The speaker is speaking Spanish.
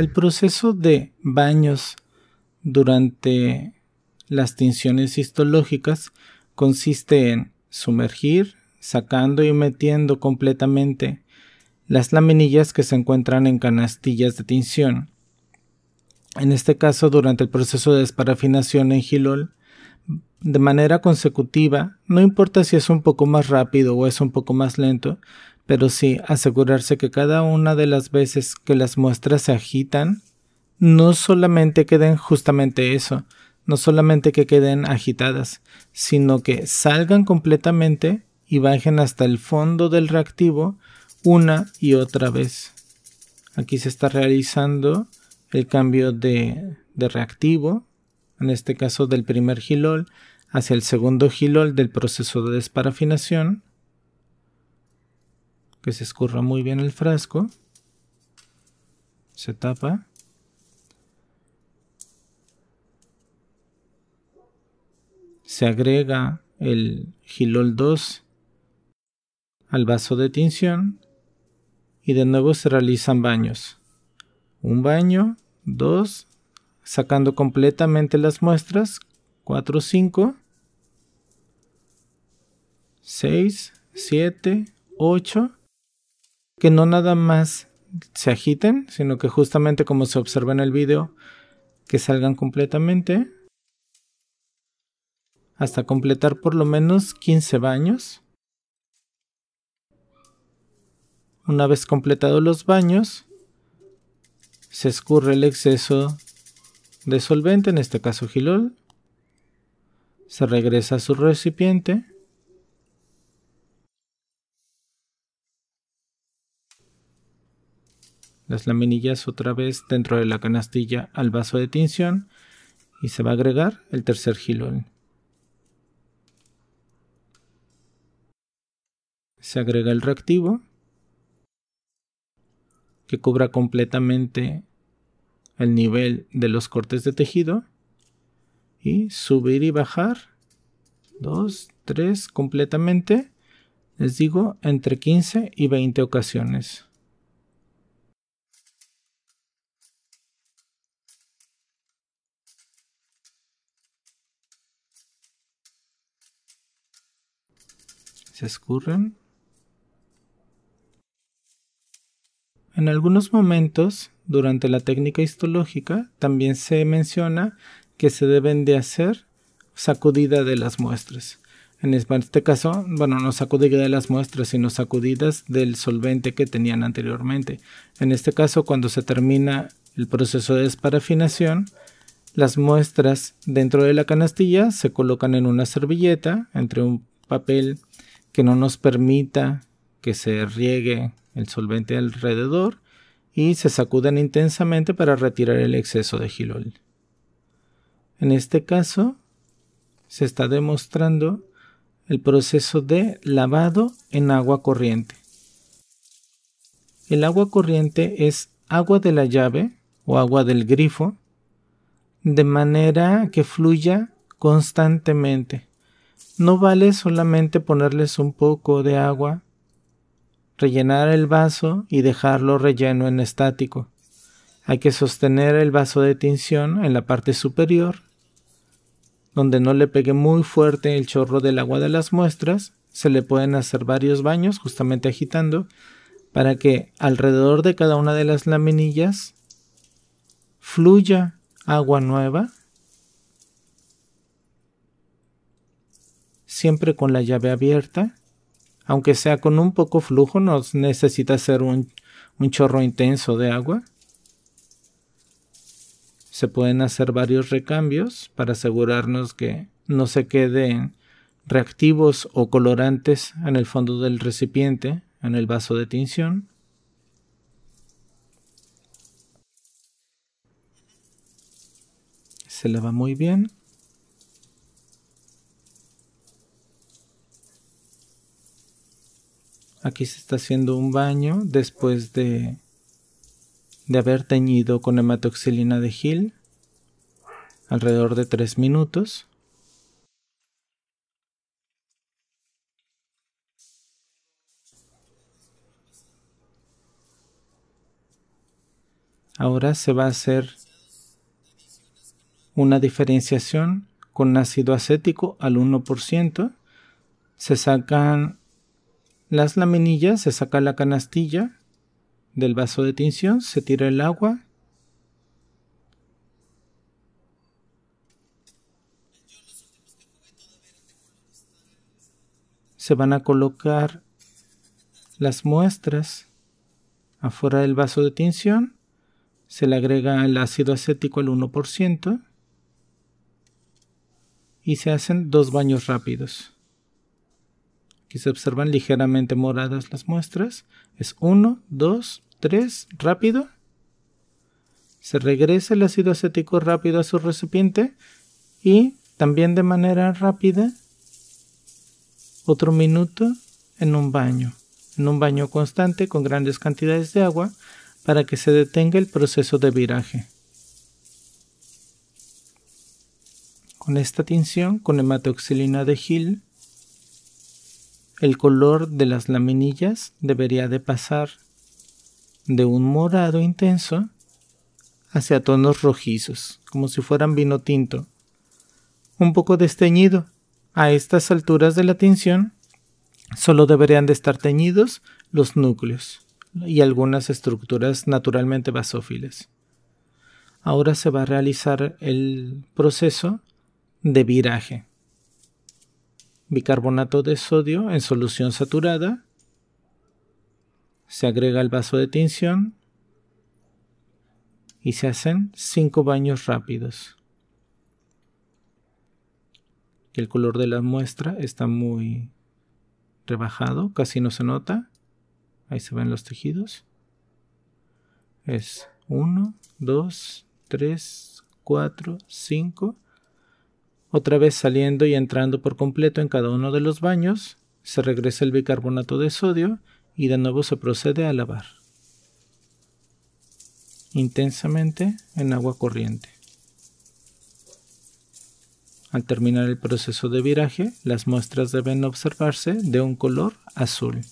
El proceso de baños durante las tinciones histológicas consiste en sumergir, sacando y metiendo completamente las laminillas que se encuentran en canastillas de tinción. En este caso, durante el proceso de desparafinación en Gilol, de manera consecutiva, no importa si es un poco más rápido o es un poco más lento, pero sí asegurarse que cada una de las veces que las muestras se agitan, no solamente queden justamente eso, no solamente que queden agitadas, sino que salgan completamente y bajen hasta el fondo del reactivo una y otra vez. Aquí se está realizando el cambio de, reactivo, en este caso del primer gilol hacia el segundo gilol del proceso de desparafinación que se escurra muy bien el frasco. Se tapa. Se agrega el gilol 2 al vaso de tinción y de nuevo se realizan baños. Un baño, dos, sacando completamente las muestras, cuatro, cinco 6, 7, 8 que no nada más se agiten, sino que justamente como se observa en el video, que salgan completamente hasta completar por lo menos 15 baños. Una vez completados los baños, se escurre el exceso de solvente, en este caso gilol, se regresa a su recipiente las laminillas otra vez dentro de la canastilla al vaso de tinción y se va a agregar el tercer gilón. Se agrega el reactivo que cubra completamente el nivel de los cortes de tejido y subir y bajar dos, tres, completamente, les digo, entre 15 y 20 ocasiones. escurren. En algunos momentos, durante la técnica histológica, también se menciona que se deben de hacer sacudida de las muestras. En este caso, bueno, no sacudida de las muestras, sino sacudidas del solvente que tenían anteriormente. En este caso, cuando se termina el proceso de desparafinación, las muestras dentro de la canastilla se colocan en una servilleta entre un papel que no nos permita que se riegue el solvente alrededor y se sacudan intensamente para retirar el exceso de gilol. En este caso, se está demostrando el proceso de lavado en agua corriente. El agua corriente es agua de la llave o agua del grifo, de manera que fluya constantemente no vale solamente ponerles un poco de agua, rellenar el vaso y dejarlo relleno en estático. Hay que sostener el vaso de tinción en la parte superior, donde no le pegue muy fuerte el chorro del agua de las muestras. Se le pueden hacer varios baños, justamente agitando, para que alrededor de cada una de las laminillas fluya agua nueva siempre con la llave abierta. Aunque sea con un poco flujo, nos necesita hacer un, un chorro intenso de agua. Se pueden hacer varios recambios para asegurarnos que no se queden reactivos o colorantes en el fondo del recipiente, en el vaso de tinción. Se lava muy bien. Aquí se está haciendo un baño después de, de haber teñido con hematoxilina de Gil alrededor de 3 minutos. Ahora se va a hacer una diferenciación con ácido acético al 1%. Se sacan las laminillas, se saca la canastilla del vaso de tinción, se tira el agua. Se van a colocar las muestras afuera del vaso de tinción. Se le agrega el ácido acético al 1% y se hacen dos baños rápidos. Aquí se observan ligeramente moradas las muestras. Es 1, 2, 3, rápido. Se regresa el ácido acético rápido a su recipiente y también de manera rápida otro minuto en un baño, en un baño constante con grandes cantidades de agua para que se detenga el proceso de viraje. Con esta tinción, con hematoxilina de gil el color de las laminillas debería de pasar de un morado intenso hacia tonos rojizos, como si fueran vino tinto. Un poco desteñido. A estas alturas de la tinción solo deberían de estar teñidos los núcleos y algunas estructuras naturalmente basófiles. Ahora se va a realizar el proceso de viraje bicarbonato de sodio en solución saturada, se agrega el vaso de tinción y se hacen cinco baños rápidos. El color de la muestra está muy rebajado, casi no se nota. Ahí se ven los tejidos. Es 1, 2, 3, 4, 5. Otra vez saliendo y entrando por completo en cada uno de los baños, se regresa el bicarbonato de sodio y de nuevo se procede a lavar intensamente en agua corriente. Al terminar el proceso de viraje, las muestras deben observarse de un color azul.